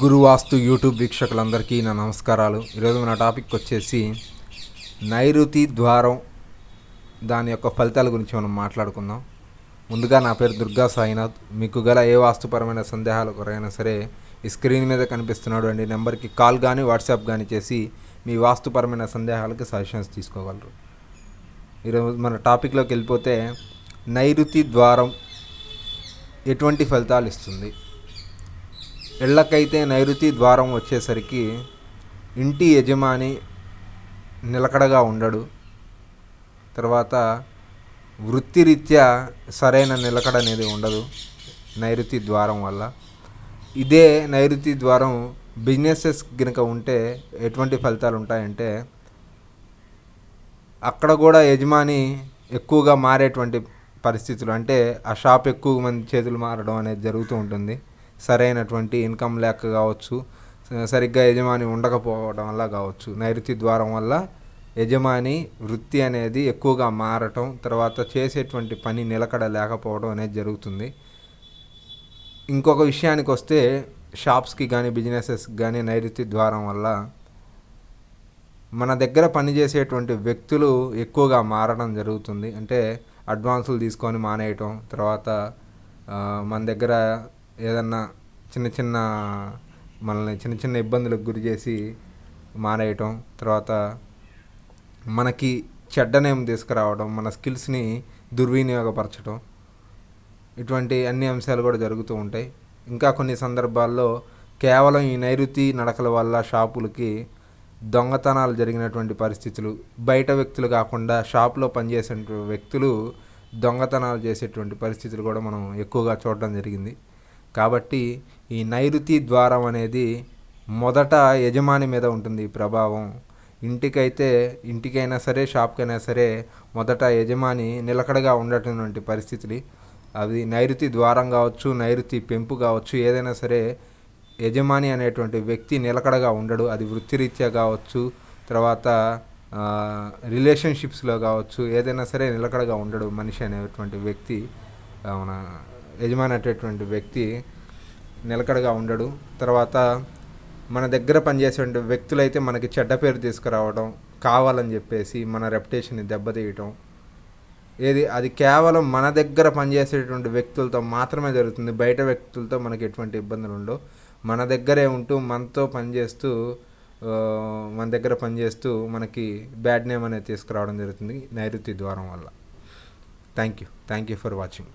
గురువాస్తు YouTube వీక్షకులందరికీ నా నమస్కారాలు ఈరోజు మన టాపిక్ వచ్చేసి నైరుతి ద్వారం దాని యొక్క ఫలితాల గురించి మనం మాట్లాడుకుందాం ముందుగా నా పేరు దుర్గా సాయినాథ్ మీకు గల ఏ వాస్తుపరమైన సందేహాలు కొరైనా సరే ఈ స్క్రీన్ మీద కనిపిస్తున్నాడు అండి నెంబర్కి కాల్ కానీ వాట్సాప్ కానీ చేసి మీ వాస్తుపరమైన సందేహాలకి సజెషన్స్ తీసుకోగలరు ఈరోజు మన టాపిక్లోకి వెళ్ళిపోతే నైరుతి ద్వారం ఎటువంటి ఫలితాలు ఇస్తుంది ఇళ్ళకైతే నైరుతి ద్వారం వచ్చేసరికి ఇంటి యజమాని నిలకడగా ఉండడు తర్వాత వృత్తిరీత్యా సరైన నిలకడ అనేది ఉండదు నైరుతి ద్వారం వల్ల ఇదే నైరుతి ద్వారం బిజినెసెస్ కనుక ఉంటే ఎటువంటి ఫలితాలు ఉంటాయంటే అక్కడ కూడా యజమాని ఎక్కువగా మారేటువంటి పరిస్థితులు అంటే ఆ షాప్ ఎక్కువ మంది చేతులు మారడం అనేది జరుగుతూ ఉంటుంది సరైనటువంటి ఇన్కమ్ లేక కావచ్చు సరిగ్గా యజమాని ఉండకపోవడం వల్ల కావచ్చు నైరుతి ద్వారం వల్ల యజమాని వృత్తి అనేది ఎక్కువగా మారటం తర్వాత చేసేటువంటి పని నిలకడ లేకపోవడం అనేది జరుగుతుంది ఇంకొక విషయానికి వస్తే షాప్స్కి కానీ బిజినెసెస్కి కానీ నైరుతి ద్వారం వల్ల మన దగ్గర పనిచేసేటువంటి వ్యక్తులు ఎక్కువగా మారడం జరుగుతుంది అంటే అడ్వాన్సులు తీసుకొని మానేయటం తర్వాత మన దగ్గర ఏదన్నా చిన్న చిన్న మనల్ని చిన్న చిన్న ఇబ్బందులకు గురి చేసి మానేయటం తర్వాత మనకి నేమ్ తీసుకురావడం మన స్కిల్స్ని దుర్వినియోగపరచడం ఇటువంటి అన్ని అంశాలు కూడా జరుగుతూ ఉంటాయి ఇంకా కొన్ని సందర్భాల్లో కేవలం ఈ నైరుతి నడకల వల్ల షాపులకి దొంగతనాలు జరిగినటువంటి పరిస్థితులు బయట వ్యక్తులు కాకుండా షాపులో పనిచేసే వ్యక్తులు దొంగతనాలు చేసేటువంటి పరిస్థితులు కూడా మనం ఎక్కువగా చూడడం జరిగింది కాబట్టి ఈ నైరుతి ద్వారం అనేది మొదట యజమాని మీద ఉంటుంది ప్రభావం ఇంటికైతే ఇంటికైనా సరే షాప్కైనా సరే మొదట యజమాని నిలకడగా ఉండటటువంటి పరిస్థితులు అది నైరుతి ద్వారం కావచ్చు నైరుతి పెంపు కావచ్చు ఏదైనా సరే యజమాని అనేటువంటి వ్యక్తి నిలకడగా ఉండడు అది వృత్తిరీత్యా కావచ్చు తర్వాత రిలేషన్షిప్స్లో కావచ్చు ఏదైనా సరే నిలకడగా ఉండడు మనిషి అనేటువంటి వ్యక్తి అవునా యజమాని అనేటటువంటి వ్యక్తి నిలకడగా ఉండడు తర్వాత మన దగ్గర పనిచేసే వ్యక్తులైతే మనకి చెడ్డ పేరు తీసుకురావడం కావాలని చెప్పేసి మన రెప్యుటేషన్ని దెబ్బతీయటం ఏది అది కేవలం మన దగ్గర పనిచేసేటువంటి వ్యక్తులతో మాత్రమే జరుగుతుంది బయట వ్యక్తులతో మనకి ఎటువంటి ఇబ్బందులు ఉండవు మన దగ్గరే ఉంటూ మనతో పనిచేస్తూ మన దగ్గర పనిచేస్తూ మనకి బ్యాడ్ నేమ్ అనేది తీసుకురావడం జరుగుతుంది నైరుతి ద్వారం వల్ల thank you thank you for watching